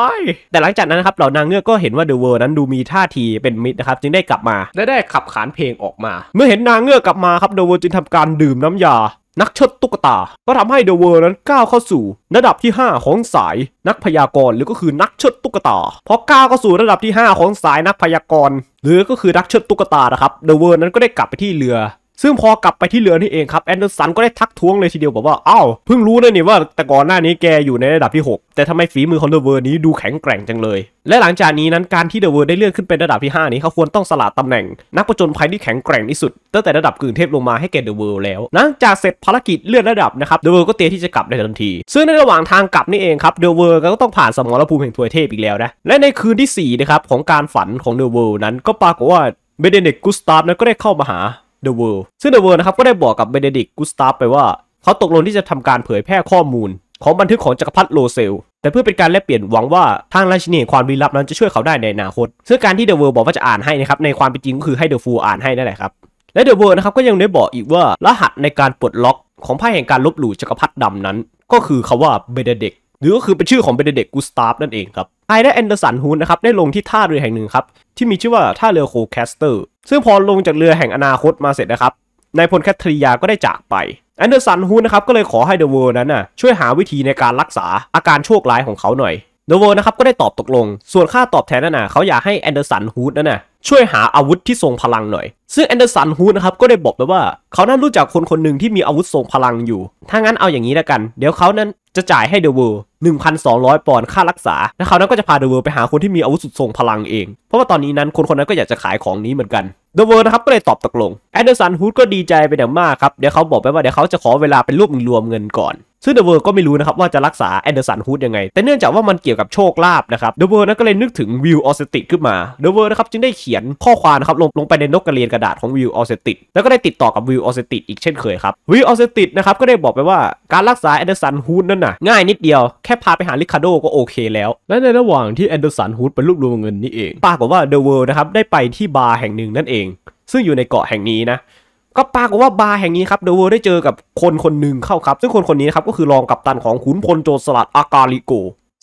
แต่หลังจากนั้นนะครับเหล่านางเงือกก็เห็นว่าเดอะเวิร์นั้นดูมีท่าทีเป็นมิตรนะครับจึงได้กลับมาและได้ขับขานเพลงออกมา เมื่อเห็นนางเงือกกลับมาครับเดอะเวิร์จึงทำการดื่มน้ำยานักเชิดตุ๊กตา ก็ทำให้เดอะเวิร์นั้นก้าวเข้าสู่ ระดับที่ 5 ของสายนักพยากรณ์หรือก็คือนักเชิดตุ๊กตาพอก้าวเข้าสู่ระดับที่ 5 ของสายนักพยากรณ์หรือก็คือนักเชิดตุ๊กตานะครับเดอะเวิร์นั้นก็ได้กลับไปที่เรือซึ่งพอกลับไปที่เรือนี่เองครับแอนเดอร์สันก็ได้ทักท้วงเลยทีเดียวบอกว่า อ้าวเพิ่งรู้นะนี่ว่าแต่ก่อนหน้านี้แกอยู่ในระดับที่ 6 แต่ทำไมฝีมือของเดอะเวอร์นี้ดูแข็งแกร่งจังเลย และหลังจากนี้นั้นการที่เดอะเวอร์ได้เลื่อนขึ้นเป็นระดับที่ 5 นี้เขาควรต้องสละตำแหน่ง นักประจนภัยที่แข็งแกร่งที่สุดตั้งแต่ระดับกึ่งเทพลงมาให้แกเดอะเวอร์แล้วหลังจากเสร็จภารกิจเลื่อนระดับนะครับเดอะเวอร์ก็เตรียมที่จะกลับในทันทีซึ่งในระหว่างทางกลับนี่เองครับเดอะเวอร์ก็ต้องผ่านสมรภูมิแห่งทวยเทพอีกแล้วนะและในคืนที่4นะครับของการฝันของเดอะเวอร์นั้นก็ปรากฏว่าเบเดเนกกุสตาฟนั้นก็ได้เข้ามาหา The World ซึ่ง The World นะครับก็ได้บอกกับเบเนดิกกุสตาฟไปว่า เขาตกลงที่จะทำการเผยแพร่ข้อมูล ของบันทึกของจักรพรรดิโลเซล แต่เพื่อเป็นการแลกเปลี่ยนหวังว่าทางราชินีความลี้ลับนั้นจะช่วยเขาได้ในอนาคต ซึ่งการที่เดอะเวิร์บอกว่าจะอ่านให้นะครับในความเป็นจริงก็คือให้เดอะฟูอ่านให้นั่นแหละครับ และเดอะเวิร์นะครับก็ยังได้บอกอีกว่ารหัสในการปลดล็อกของไพ่แห่งการลบหลู่จักรพรรดิดำนั้นก็คือคาว่าเบเดเดิกหรือก็คือเป็นชื่อของเบเดเดกกูสตาฟนั่นเองครับไอและแอนเดอร์สันฮูนนะครับได้ลงที่ท่าเรือแห่งหนึ่งครับที่มีชื่อว่าท่าเรือโคแคสเตอร์ซึ่งพอลงจากเรือแห่งอนาคตมาเสร็จนะครับ นายพลแคทรียาก็ได้จากไปแอนเดอร์สันฮูนะครับ ก็เลยขอให้เดอะเวิร์นั้นน่ะช่วยหาวิธีในการรักษาอาการโชคร้ายของเขาหน่อยเดเวอร์นะครับก็ได้ตอบตกลง ส่วนค่าตอบแทนนั่นน่ะเขาอยากให้แอนเดอร์สันฮูดนั่นน่ะช่วยหาอาวุธที่ทรงพลังหน่อย ซึ่งแอนเดอร์สันฮูดนะครับก็ได้บอกไปว่าเขานั้นรู้จักคนคนหนึ่งที่มีอาวุธทรงพลังอยู่ ถ้างั้นเอาอย่างนี้แล้วกัน เดี๋ยวเขานั้นจะจ่ายให้เดอะเวิร์ร้อยปอนด์ค่ารักษา และเขานั้นก็จะพาเดอะเวิร์ไปหาคนที่มีอาวุธสุดทรงพลังเอง เพราะว่าตอนนี้นั้นคนคนนั้นก็อยากจะขายของนี้เหมือนกัน เดอะเวิร์นะครับก็เลยตอบตกลง แอนเดอร์สันฮูดก็ดีใจไปอย่างมากครับเดี๋ยวเขาบอกไปว่าเดี๋ยวเขาจะขอเวลาเป็นรูปรวมเงินก่อนซึ่งเดอะเวิร์ก็ไม่รู้นะครับว่าจะรักษาแอนเดอร์สันฮูดยังไง แต่เนื่องจากว่ามันเกี่ยวกับโชคลาภนะครับเดอะเวิร์นั้นก็เลยนึกถึงวิวออสติกขึ้นมาเดอะเวิร์นะครับจึงได้เขียนข้อความนะครับลงลงไปในนกกระเรียนกระดาษของวิวออสติกแล้วก็ได้ติดต่อกับวิวออสติกอีกเช่นเคยครับวิวออสติกนะครับก็ได้บอกไปว่าการรักษาแอนเดอร์สันฮูดนั่นน่ะง่ายนิดเดียวแค่พาไปหาลิคาโดก็โอเคแล้ว และในระหว่างที่แอนเดอร์สันฮูดไปรวบรวมเงินนี่เอง ปรากฏว่าเดอะเวิร์นะครับได้ไปที่บาร์แห่งหนึ่งนั่นเองซึ่งอยู่ในเกาะแห่งนี้นะก็ปรากฏว่าบาร์แห่งนี้ครับเดอะเวิร์ได้เจอกับคนคนหนึ่งเข้าครับ ซึ่งคนคนนี้ครับก็คือรองกัปตันของขุนพลโจรสลัดอากาลิโก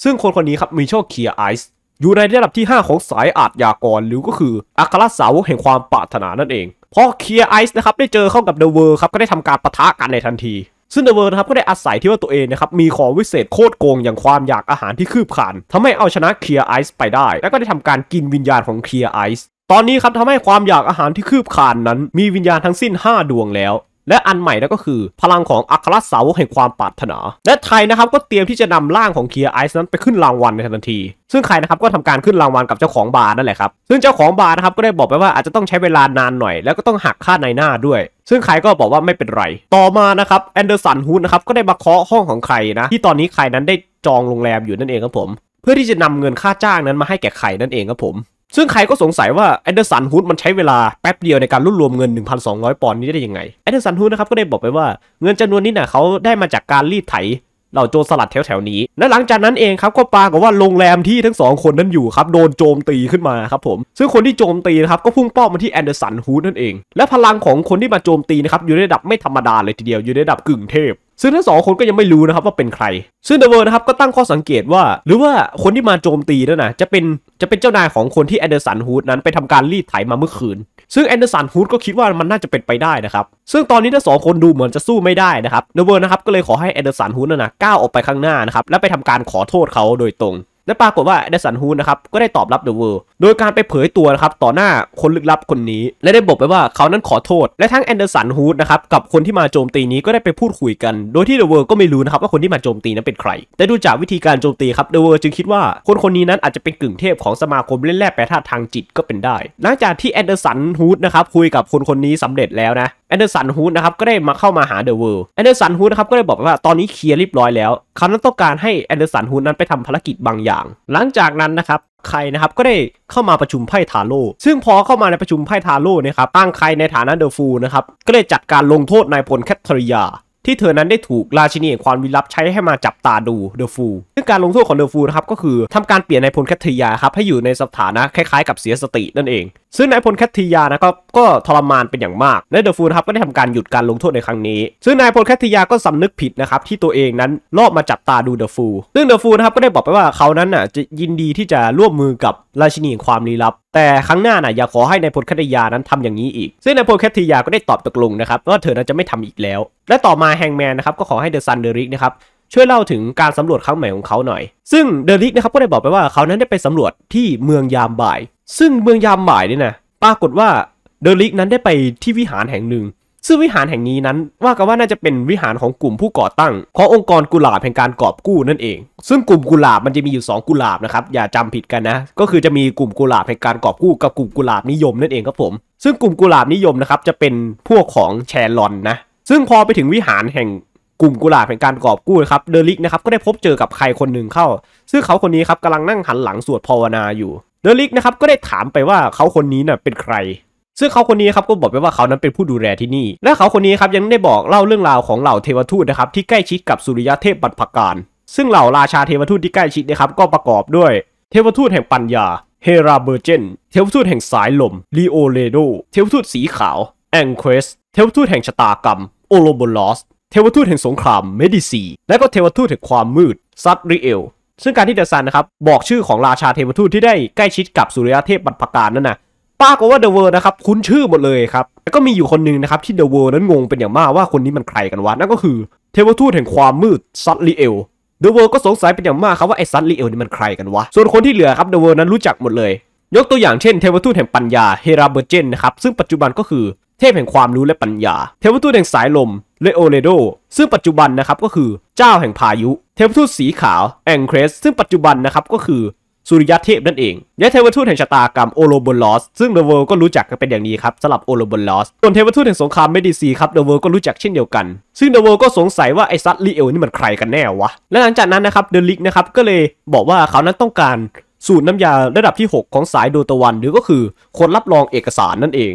ซึ่งคนคนนี้ครับมีโชคเคียไอซ์อยู่ในระดับที่ 5 ของสายอาทยากรหรือก็คือ อัครสาวกแห่งความปรารถนานั่นเองพอเคียไอซ์นะครับได้เจอเข้ากับเดอะเวิร์ครับก็ได้ทำการปะทะกันในทันที ซึ่งเดอะเวิร์นะครับก็ได้อาศัยที่ว่าตัวเองนะครับมีของวิเศษโคตรโกง อย่างความอยากอาหารที่คืบขานทำให้เอาชนะเคียไอซ์ไปได้ แล้วก็ได้ทำการกินวิญญาณของเคียไอซ์ตอนนี้ครับทำให้ความอยากอาหารที่คืบคานนั้นมีวิญญาณทั้งสิ้น 5 ดวงแล้ว และอันใหม่นั่นก็คือ พลังของอัครสาวกแห่งความปรารถนา และไทยนะครับก็เตรียมที่จะนำร่างของเคียร์ไอซ์นั้นไปขึ้นรางวัลในทันที ซึ่งใครนะครับก็ทำการขึ้นรางวัลกับเจ้าของบาร์นั่นแหละครับซึ่งเจ้าของบาร์นะครับก็ได้บอกไปว่าอาจจะต้องใช้เวลานานหน่อย แล้วก็ต้องหักค่าในหน้าด้วย ซึ่งใครก็บอกว่าไม่เป็นไรต่อมานะครับแอนเดอร์สันฮูดนะครับก็ได้มาเคาะห้องของใครนะที่ตอนนี้ใครนั้นได้จองโรงแรมอยู่นั่นเองครับผม เพื่อที่จะนำเงินค่าจ้างนั้นมาให้แก่ใครนั่นเองครับผมซึ่งใครก็สงสัยว่าแอนเดอร์สันฮูดมันใช้เวลาแป๊บเดียวในการรวบรวมเงิน 1,200 ปอนด์นี้ได้ยังไงแอนเดอร์สันฮูดนะครับก็ได้บอกไปว่าเงินจำนวนนี้นะ่ะเขาได้มาจากการรีดไถเหล่าโจรสลัดแถวๆนี้ และหลังจากนั้นเองครับก็ปรากฏว่าโรงแรมที่ทั้งสองคนนั้นอยู่ครับโดนโจมตีขึ้นมาครับผม ซึ่งคนที่โจมตีนะครับก็พุ่งเป้ามาที่แอนเดอร์สันฮูดนั่นเอง และพลังของคนที่มาโจมตีนะครับอยู่ในระดับไม่ธรรมดาเลยทีเดียวอยู่ในระดับกึ่งเทพซึ่งทั้งสองคนก็ยังไม่รู้นะครับว่าเป็นใคร ซึ่งเดอะเวิร์นะครับก็ตั้งข้อสังเกตว่าหรือว่าคนที่มาโจมตีนั่นนะจะเป็นจะเป็นเจ้านายของคนที่แอนเดอร์สันฮูดนั้นไปทำการรีดไถมาเมื่อคืน ซึ่งแอนเดอร์สันฮูดก็คิดว่ามันน่าจะเป็นไปได้นะครับ ซึ่งตอนนี้ทั้งสองคนดูเหมือนจะสู้ไม่ได้นะครับเนเวอร์นะครับก็เลยขอให้แอนเดอร์สันฮูดนะนะก้าวออกไปข้างหน้านะครับ และไปทำการขอโทษเขาโดยตรงและปรากฏว่าเดสันฮูนนะครับก็ได้ตอบรับเดอะเวิร์โดยการไปเผยตัวนะครับต่อหน้าคนลึกลับคนนี้ และได้บอกไปว่าเขานั้นขอโทษ และทั้งแอนเดอร์สันฮูดนะครับกับคนที่มาโจมตีนี้ก็ได้ไปพูดคุยกันโดยที่เดอะเวิร์ก็ไม่รู้นะครับว่าคนที่มาโจมตีนั้นเป็นใคร แต่ดูจากวิธีการโจมตีครับเดอะเวิร์จึงคิดว่า คนคนนี้นั้นอาจจะเป็นกึ่งเทพของสมาคมเล่นแร่แปรธาตุทางจิตก็เป็นได้หลังจากที่แอนเดอร์สันฮูดนะครับคุยกับคนคนนี้สำเร็จแล้วนะแอนเดอร์สันฮูดนะครับก็ได้มาเข้ามาหาเดอะเวิลด์แอนเดอร์สันฮูดนะครับก็ได้บอกว่าตอนนี้เคลียร์เรียบร้อยแล้วเขานั้นต้องการให้แอนเดอร์สันฮูดนั้นไปทำภารกิจบางอย่าง หลังจากนั้นนะครับใครนะครับก็ได้เข้ามาประชุมไพ่ทาโร่ซึ่งพอเข้ามาในประชุมไพ่ทาโร่นะครับตั้งใครในฐานะเดอะฟูลนะครับก็ได้จัดการลงโทษนายพลแคทเทริยาที่เธอนั้นได้ถูกราชินีแห่งความลี้ลับใช้ให้มาจับตาดูเดอะฟูลซึ่งการลงโทษของเดอะฟูลนะครับก็คือทำการเปลี่ยนนายพลแคทเธียครับให้อยู่ในสถานะคล้ายๆกับเสียสตินั่นเอง ซึ่งนายพลแคทเธียนะก็ก็ทรมานเป็นอย่างมาก และเดอะฟูลครับก็ได้ทำการหยุดการลงโทษในครั้งนี้ ซึ่งนายพลแคทเธียก็สำนึกผิดนะครับที่ตัวเองนั้นลอบมาจับตาดูเดอะฟูลซึ่งเดอะฟูลนะครับก็ได้บอกไปว่าเขานั้นน่ะจะยินดีที่จะร่วมมือกับราชินีแห่งความลี้ลับแต่ครั้งหน้านะอย่าขอให้ในายพลคัตยานั้นทำอย่างนี้อีก ซึ่งนายพลคัตยา ก็ได้ตอบตกลงนะครับว่าเธอจะไม่ทำอีกแล้ว และต่อมาแฮงแมนนะครับก็ขอให้เดอะซันเดริกนะครับช่วยเล่าถึงการสำรวจครั้งใหม่ของเขาหน่อย ซึ่งเดริกนะครับก็ได้บอกไปว่าเขานั้นได้ไปสำรวจที่เมืองยามบ่ายซึ่งเมืองยามบ่ายนี่นะปรากฏว่าเดริกนั้นได้ไปที่วิหารแห่งหนึ่งซึ่งวิหารแห่งนี้นั้น ว่ากันว่าน่าจะเป็นวิหารของกลุ่มผู้ก่อตั้งขององค์กรกุหลาบแห่งการกอบกู้นั่นเอง ซึ่งกลุ่มกุหลาบมันจะมีอยู่ 2 กุหลาบนะครับอย่าจำผิดกันนะก็คือจะมีกลุ่มกุหลาบแห่งการกอบกู้กับกลุ่มกุหลาบนิยมนั่นเองครับผม ซึ่งกลุ่มกุหลาบนิยมนะครับจะเป็นพวกของแชร์ลอนนะ ซึ่งพอไปถึงวิหารแห่งกลุ่มกุหลาบแห่งการกอบกู้นะครับเดลิกนะครับก็ได้พบเจอกับใครคนหนึ่งเข้าซึ่งเขาคนนี้ครับกำลังนั่งหันหลังสวดภาวนาอยู่ เดลิกนะครับก็ได้ถามไปว่าเขาคนนี้น่ะเป็นใครซึ่งเขาคนนี้ครับก็บอกไปว่าเขานั้นเป็นผู้ดูแลที่นี่และเขาคนนี้ครับยังได้บอกเล่าเรื่องราวของเหล่าเทวทูตนะครับที่ใกล้ชิดกับสุริยะเทพบัตพการซึ่งเหล่าราชาเทวทูตที่ใกล้ชิดนะครับก็ประกอบด้วย เทวทูตแห่งปัญญาเฮราเบอร์เจนเทวทูตแห่งสายลมลีโอเลโดเทวทูตสีขาวแองเควสเทวทูตแห่งชะตากรรมโอโลบบลอสเทวทูตแห่งสงครามเมดิซี และก็เทวทูตแห่งความมืดซัตริเอลซึ่งการที่เดซันนะครับบอกชื่อของราชาเทวทูตที่ได้ใกล้ชิดกับสุริยะเทพบัตพการนั่นนะปรากฏว่าเดอะเวิร์นะครับคุ้นชื่อ หมดเลยครับแล้วก็มีอยู่คนนึงนะครับที่เดอะเวิร์นั้นงงเป็นอย่างมากว่าคนนี้มันใครกันวะนั่นก็คือเทวทูตแห่งความมืดซัตลีเอลเดอะเวิร์ก็สงสัยเป็นอย่างมากครับว่าไอ้ซัตลีเอลนี่มันใครกันวะส่วนคนที่เหลือครับเดอะเวิร์นั้นรู้จักหมดเลยยกตัวอย่าง เช่นเทวทูตแห่งปัญญาเฮราเบอร์เจนนะครับซึ่งปัจจุบันก็คือเทพแห่งความรู้และปัญญาเทวทูตแห่งสายลมเลโอเรโดซึ่งปัจจุบันนะครับก็คือเจ้าแห่งพายุเทวทูตสีขาวแองเครสซึ่งปัจจุบันนะครับก็คือสุริยเทพนั่นเองและเทวทูตแห่งชะตากรรมโอโลบอลลอสซึ่งเดอะเวิลด์ก็รู้จักกันเป็นอย่างดีครับสำหรับโอโลบอลลอสส่วนเทวทูตแห่งสงครามเมดิซีครับเดอะเวิลด์ก็รู้จักเช่นเดียวกัน ซึ่งเดอะเวิลด์ก็สงสัยว่าไอซัตลีเอลนี่มันใครกันแน่วะ และหลังจากนั้นนะครับเดลิกนะครับก็เลยบอกว่าเขานั้นต้องการสูตรน้ำยาระดับที่ 6 ของสายโดตะวัน หรือก็คือคนรับรองเอกสารนั่นเอง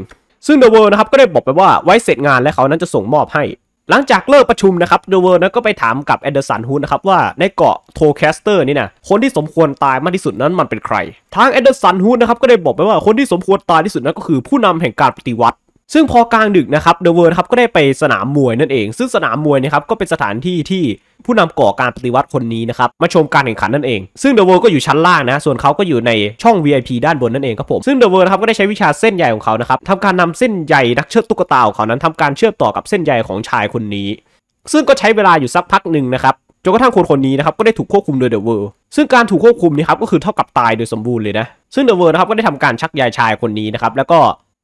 ซึ่งเดอะเวิลด์นะครับก็ได้บอกไปว่าไว้เสร็จงานแล้วเขานั้นจะส่งมอบให้หลังจากเลิกประชุมนะครับเดเวิร์นก็ไปถามกับแอนเดอร์สันฮูนะครับว่าในเกาะโทแคสเตอร์นี่นะคนที่สมควรตายมากที่สุดนั้นมันเป็นใคร ทางแอนเดอร์สันฮูนะครับก็ได้บอกไปว่าคนที่สมควรตายที่สุดนั้นก็คือผู้นำแห่งการปฏิวัติ ซึ่งพอกลางดึกนะครับเดเวิร์ครับก็ได้ไปสนามมวยนั่นเอง ซึ่งสนามมวยนะครับก็เป็นสถานที่ที่ผู้นำก่อการปฏิวัติคนนี้นะครับมาชมการแข่งขันนั่นเอง ซึ่งเดอะเวิร์ก็อยู่ชั้นล่างนะ ส่วนเขาก็อยู่ในช่อง VIP ด้านบนนั่นเองครับผม ซึ่งเดอะเวิร์ครับก็ได้ใช้วิชาเส้นใหญ่ของเขานะครับทำการนำเส้นใหญ่นักเชือดตุ๊กตาของเขานั้นทำการเชื่อมต่อกับเส้นใหญ่ของชายคนนี้ ซึ่งก็ใช้เวลาอยู่สักพักหนึ่งนะครับ จนกระทั่งคนคนนี้นะครับก็ได้ถูกควบคุมโดยเดอะเวิร์ซึ่งการถูกควบคุมนี้ครับก็คือเท่ากับตายโดยสมบูรณ์เลยนะ ซึ่งเดอะเวิร์นะครับก็ได้ทำการชักยายชายคนนี้นะครับ แล้วก็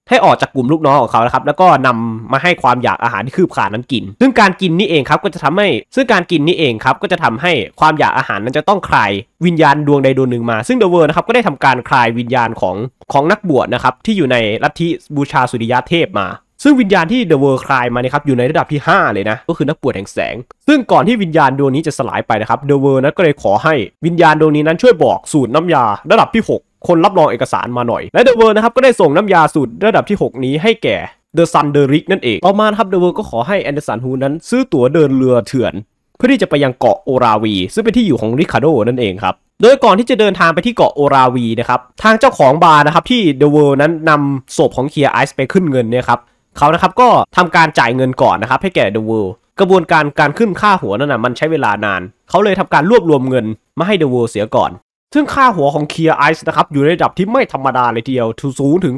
ให้ออกจากกลุ่มลูกน้องของเขานะครับ แล้วก็นำมาให้ความอยากอาหารที่คืบขานั้นกิน ซึ่งการกินนี่เองครับก็จะทำให้ ซึ่งการกินนี่เองครับก็จะทำให้ความอยากอาหารนั้นจะต้องคลายวิญญาณดวงใดดวงหนึ่งมา ซึ่งเดอะเวิร์นะครับก็ได้ทำการคลายวิญญาณของของนักบวชนะครับ ที่อยู่ในลัทธิบูชาสุริยะเทพมา ซึ่งวิญญาณที่เดอะเวิร์คลายมาน่ครับอยู่ในระดับที่ 5 เลยนะ ก็คือนักบวชแห่งแสง ซึ่งก่อนที่วิญญาณดวงนี้จะสลายไปนะครับเดอะเวิร์นั้นก็เลยขอให้วิญญาณดวงนี้นั้นช่วยบอกสูตรน้ำยาระดับที่ 6คนรับรองเอกสารมาหน่อย และเดอะเวิร์นะครับก็ได้ส่งน้ำยาสูตรระดับที่ 6 นี้ให้แก่เดอะซันเดอริกนั่นเอง ต่อมาครับเดอะเวิร์ก็ขอให้แอนเดอร์สันฮูนั้นซื้อตั๋วเดินเรือเถื่อน เพื่อที่จะไปยังเกาะโอราวี ซึ่งเป็นที่อยู่ของริคาร์โดนั่นเองครับ โดยก่อนที่จะเดินทางไปที่เกาะโอราวีนะครับทางเจ้าของบาร์นะครับที่เดอะเวิร์นั้นนำศพของเคียร์ไอซ์ไปขึ้นเงินเนี่ยครับเขานะครับก็ทำการจ่ายเงินก่อนนะครับให้แก่เดอะเวิร์กระบวนการการขึ้นค่าหัวนั่นนะมันใช้เวลานาน เขาเลยทำการรวบรวมเงินมาให้เดอะเวิร์เสียก่อนซึ่งค่าหัวของเคียร์ไอซ์นะครับอยู่ในระดับที่ไม่ธรรมดาเลยทีเดียวสูงถึง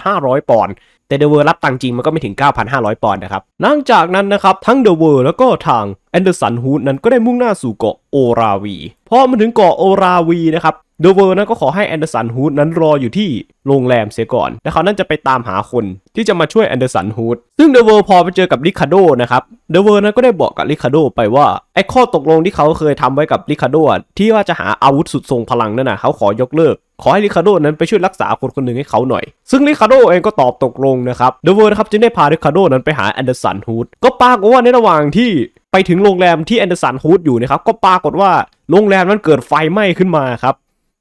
9,500 ปอนด์แต่เดอะเวอร์รับตังจริงมันก็ไม่ถึง 9,500 ปอนด์นะครับหลังจากนั้นนะครับ ทั้งเดอะเวอร์แล้วก็ทางแอนเดอร์สันฮูดนั้นก็ได้มุ่งหน้าสู่เกาะโอราวีพอมาถึงเกาะโอราวีนะครับเดอะเวอร์นั้นก็ขอให้แอนเดอร์สันฮูดนั้นรออยู่ที่โรงแรมเสียก่อน และเขานั้นจะไปตามหาคนที่จะมาช่วยแอนเดอร์สันฮูด ซึ่งเดอะเวอร์พอไปเจอกับริคาโดนะครับ เดอะเวอร์นั้นก็ได้บอกกับริคาโดไปว่าไอ้ข้อตกลงที่เขาเคยทำไว้กับริคาโดที่ว่าจะหาอาวุธสุดทรงพลังนั่นนะเขาขอยกเลิก ขอให้ริคาโดนั้นไปช่วยรักษาคนคนหนึ่งให้เขาหน่อย ซึ่งริคาโดเองก็ตอบตกลงนะครับ เดอะเวอร์นะครับจึงได้พาริคาโดนั้นไปหาแอนเดอร์สันฮูด ก็ปรากฏว่าในระหว่างที่ไปถึงโรงแรมที่แอนเดอร์สันฮูดอยู่นะครับก็ปรากฏว่าโรงแรมนั้นเกิดไฟไหม้ขึ้นมาครับ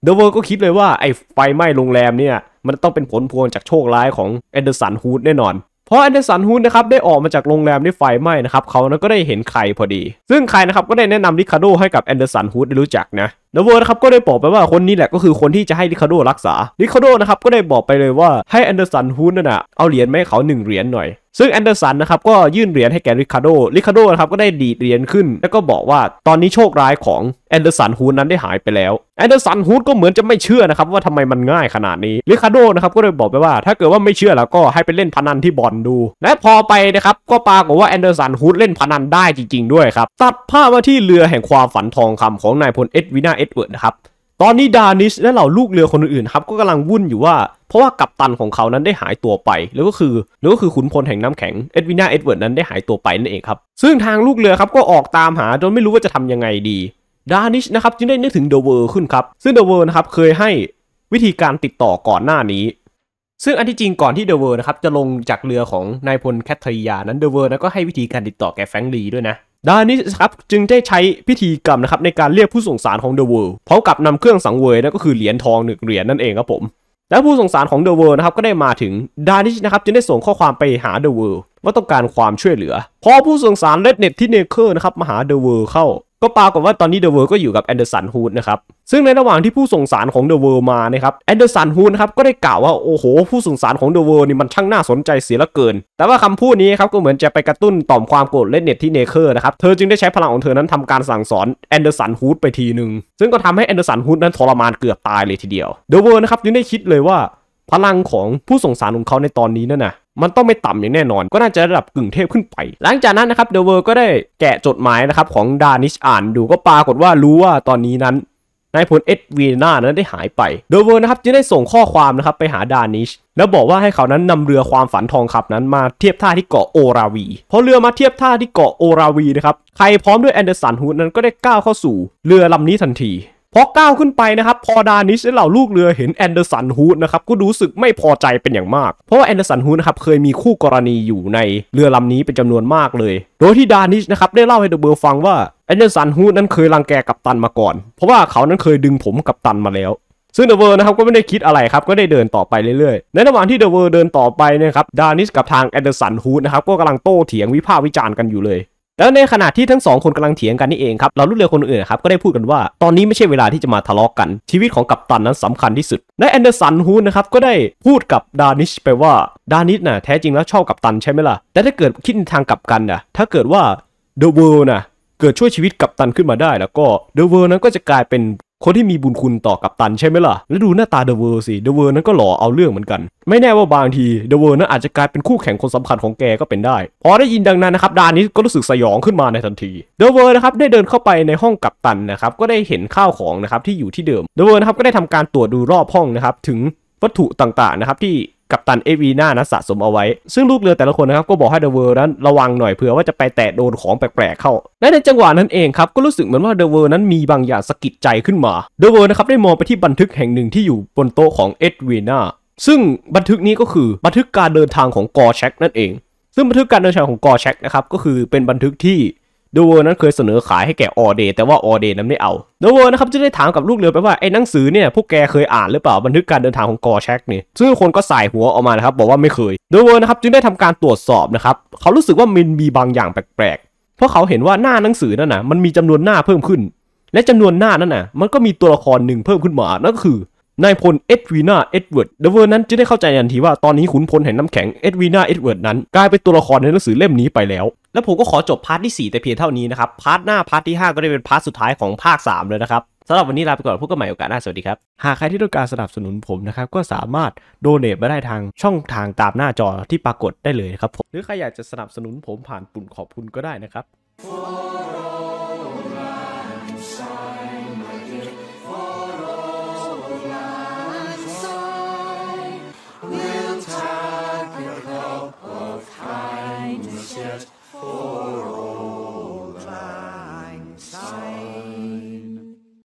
เดอะเวิร์ก็คิดเลยว่าไอ้ไฟไหม้โรงแรมเนี่ยมันต้องเป็นผลพวงจากโชคร้ายของแอนเดอร์สันฮูดแน่นอนเพราะแอนเดอร์สันฮูดนะครับได้ออกมาจากโรงแรมที่ไฟไหม้นะครับเขาก็ได้เห็นไข่พอดี ซึ่งไข่นะครับก็ได้แนะนำริคาโดให้กับแอนเดอร์สันฮูดได้รู้จักนะเดอะเวิร์นะครับก็ได้บอกไปว่าคนนี้แหละก็คือคนที่จะให้ริคาโดรักษาริคาโดนะครับก็ได้บอกไปเลยว่าให้แอนเดอร์สันฮูดนั่นนะเอาเหรียญมาให้เขาหนึ่งเหรียญหน่อยซึ่งแอนเดอร์สันนะครับก็ยื่นเหรียญให้แกริคาร์โดริคาร์โดนะครับก็ได้ดีดเหรียญขึ้น แล้วก็บอกว่าตอนนี้โชคร้ายของแอนเดอร์สันฮูดนั้นได้หายไปแล้วแอนเดอร์สันฮูดก็เหมือนจะไม่เชื่อนะครับว่าทำไมมันง่ายขนาดนี้ริคาร์โดนะครับก็เลยบอกไปว่า ถ้าเกิดว่าไม่เชื่อแล้วก็ให้ไปเล่นพนันที่บอลดู และพอไปนะครับก็ปรากฏว่าแอนเดอร์สันฮูดเล่นพนันได้จริงๆด้วยครับตัดภาพมาที่เรือแห่งความฝันทองคำของนายพลเอ็ดวินาเอ็ดเวิร์ดนะครับตอนนี้ดานิชและเหล่าลูกเรือคนอื่นๆครับก็กำลังวุ่นอยู่ว่า เพราะว่ากัปตันของเขานั้นได้หายตัวไป แล้วก็คือแล้วก็คือขุนพลแห่งน้ำแข็ง เอ็ดวินาเอ็ดเวิร์ดนั้นได้หายตัวไปนั่นเองครับ ซึ่งทางลูกเรือครับ ก็ออกตามหา จนไม่รู้ว่าจะทํำยังไงดีดานิชนะครับ จึงได้นึกถึงเดอะเวิร์ขึ้นครับ ซึ่งเดอะเวิร์นะครับเคยให้วิธีการติดต่อก่อนหน้านี้ซึ่งอันที่จริงก่อนที่เดอะเวิร์นะครับจะลงจากเรือของนายพลแคทเทียานั้นเดอะเวิร์นะก็ให้วิธีการติดต่อแก่แฟรงลีด้วยนะดานิี้ครับจึงได้ใช้พิธีกรรมนะครับในการเรียกผู้ส่งสารของเดอะเวิลด์พร้อมกับนำเครื่องสังเวยนั่นก็คือเหรียญทองหนึ่งเหรียญนั่นเองครับผมและผู้ส่งสารของเดอะเวิลด์นะครับก็ได้มาถึง ดานิี้นะครับจึงได้ส่งข้อความไปหาเดอะเวิลด์ว่าต้องการความช่วยเหลือ พอผู้ส่งสารเลดเน็ตที่เนเคอร์นะครับมาหาเดอะเวิลด์เข้าก็ปรากฏว่าตอนนี้เดอะเวิร์ก็อยู่กับแอนเดอร์สันฮูดนะครับซึ่งในระหว่างที่ผู้ส่งสารของเดอะเวิร์มานะครับแอนเดอร์สันฮูดครับก็ได้กล่าวว่า โอ้โห ผู้ส่งสารของเดอะเวิร์นี่มันช่างน่าสนใจเสียละเกิน แต่ว่าคำพูดนี้ครับก็เหมือนจะไปกระตุ้นต่อมความโกรธเลนเน็ตที่เนเคอร์นะครับเธอจึงได้ใช้พลังของเธอนั้นทำการสั่งสอนแอนเดอร์สันฮูดไปทีหนึ่งซึ่งก็ทำให้แอนเดอร์สันฮูดนั้นทรมานเกือบตายเลยทีเดียวเดอะเวิร์นะครับจึงได้คิดเลยว่าพลังของผู้ส่งสารของเขาในตอนนี้นั่นนะมันต้องไม่ต่ำอย่างแน่นอนก็น่าจะระดับกึ่งเทพขึ้นไป หลังจากนั้นนะครับเดอะเวอร์ก็ได้แกะจดหมายนะครับของดานิชอ่านดูก็ปรากฏว่ารู้ว่าตอนนี้นั้นนายพลเอ็ดวีนานั้นได้หายไปเดอะเวอร์นะครับจึงได้ส่งข้อความนะครับไปหาดานิชแล้วบอกว่าให้เขานั้นนำเรือความฝันทองคำนั้น มาเทียบท่าที่เกาะโอราวีพอเรือมาเทียบท่าที่เกาะโอราวีนะครับใครพร้อมด้วยแอนเดอร์สันฮูดนั้นก็ได้ก้าวเข้าสู่เรือลำนี้ทันทีพอก้าวขึ้นไปนะครับพอดานิชและเหล่าลูกเรือเห็นแอนเดอร์สันฮูดนะครับก็รู้สึกไม่พอใจเป็นอย่างมากเพราะว่าแอนเดอร์สันฮูดนะครับเคยมีคู่กรณีอยู่ในเรือลำนี้เป็นจำนวนมากเลย โดยที่ดานิชนะครับได้เล่าให้เดอะเบิร์ฟังว่าแอนเดอร์สันฮูดนั้นเคยรังแกกับตันมาก่อน เพราะว่าเขานั้นเคยดึงผมกับตันมาแล้ว ซึ่งเดอะเวอร์นะครับก็ไม่ได้คิดอะไรครับก็ได้เดินต่อไปเรื่อยๆ ในระหว่างที่เดอะเวอร์เดินต่อไปนะครับดานิสกับทางแอนเดอร์สันฮูดนะครับก็กำลังโต้เถียงวิพากษ์วิจารณ์กันอยู่เลยแล้วในขณะที่ทั้งสองคนกำลังเถียงกันนี่เองครับเราลูกเรือคนอื่นครับก็ได้พูดกันว่า ตอนนี้ไม่ใช่เวลาที่จะมาทะเลาะกกัน ชีวิตของกัปตันนั้นสำคัญที่สุด และแอนเดอร์สันฮูนนะครับก็ได้พูดกับดานิชไปว่า ดานิชนะ่ะแท้จริงแล้วชอบกัปตันใช่ไหมล่ะ แต่ถ้าเกิดคิดในทางกลับกันนะถ้าเกิดว่าเดอะเวิลด์นะเกิดช่วยชีวิตกัปตันขึ้นมาได้ แล้วก็เดอะเวิลด์นั้นก็จะกลายเป็นคนที่มีบุญคุณต่อกับตันใช่ไหมล่ะ แล้วดูหน้าตาเดเวอร์สิ เดเวอร์นั้นก็หล่อเอาเรื่องเหมือนกัน ไม่แน่ว่าบางทีเดเวอร์นั้นอาจจะกลายเป็นคู่แข่งคนสำคัญของแกก็เป็นได้พอได้ยินดังนั้นนะครับ ดานนี้ก็รู้สึกสยองขึ้นมาในทันที เดเวอร์นะครับได้เดินเข้าไปในห้องกับตันนะครับ ก็ได้เห็นข้าวของนะครับที่อยู่ที่เดิม เดเวอร์นะครับก็ได้ทำการตรวจดูรอบห้องนะครับ ถึงวัตถุต่างๆนะครับที่กับตันเอวีนานะสะสมเอาไว้ซึ่งลูกเรือแต่ละคนนะครับก็บอกให้เดอะเวิร์นั้นระวังหน่อยเผื่อว่าจะไปแตะโดนของแปลกๆเข้าและในจังหวะนั้นเองครับก็รู้สึกเหมือนว่าเดอะเวิร์นั้นมีบางอย่างสะกิดใจขึ้นมาเดอะเวิร์นะครับได้มองไปที่บันทึกแห่งหนึ่งที่อยู่บนโต๊ะของเอ็ดวีนาซึ่งบันทึกนี้ก็คือบันทึกการเดินทางของกอเช็กนั่นเอง ซึ่งบันทึกการเดินทางของกอเช็กนะครับก็คือเป็นบันทึกที่เดอะเวอร์นั้นเคยเสนอขายให้แก่ออเดย์แต่ว่าออเดย์นั้นไม่เอาเดอะเวอร์นะครับจะได้ถามกับลูกเรือไปว่าไอ้หนังสือเนี่ยพวกแกเคยอ่านหรือเปล่าบันทึกการเดินทางของกอร์แชกนี่ซึ่งคนก็สายหัวออกมานะครับ บอกว่าไม่เคยเดอะเวอร์นะครับ จึงได้ทำการตรวจสอบนะครับ เขารู้สึกว่ามินมีบางอย่างแปลกๆเพราะเขาเห็นว่าหน้าหนังสือนั่นนะมันมีจำนวนหน้าเพิ่มขึ้น และจำนวนหน้านั่นนะมันก็มีตัวละครหนึ่งเพิ่มขึ้นมานั่นก็คือนายพลเอ็ดวีนาเอ็ดเวิร์ดเดเวอร์นั้นจะได้เข้าใจทันทีว่าตอนนี้ขุนพลแห่งน้ำแข็งเอ็ดวีนาเอ็ดเวิร์ดนั้นกลายเป็นตัวละครในหนังสือเล่มนี้ไปแล้วแล้วผมก็ขอจบพาร์ทที่ 4 แต่เพียงเท่านี้นะครับพาร์ทหน้าพาร์ทที่ 5 ก็ได้เป็นพาร์ทสุดท้ายของภาค 3 เลยนะครับสำหรับวันนี้ลาไปก่อนพบกันใหม่โอกาสหน้าสวัสดีครับหากใครที่ต้องการสนับสนุนผมนะครับก็สามารถโดเนทมาได้ทางช่องทางตามหน้าจอที่ปรากฏได้เลยครับหรือใครอยากจะสนับสนุนผมผ่านปุ่มขอบคุณก็ได้นะครับ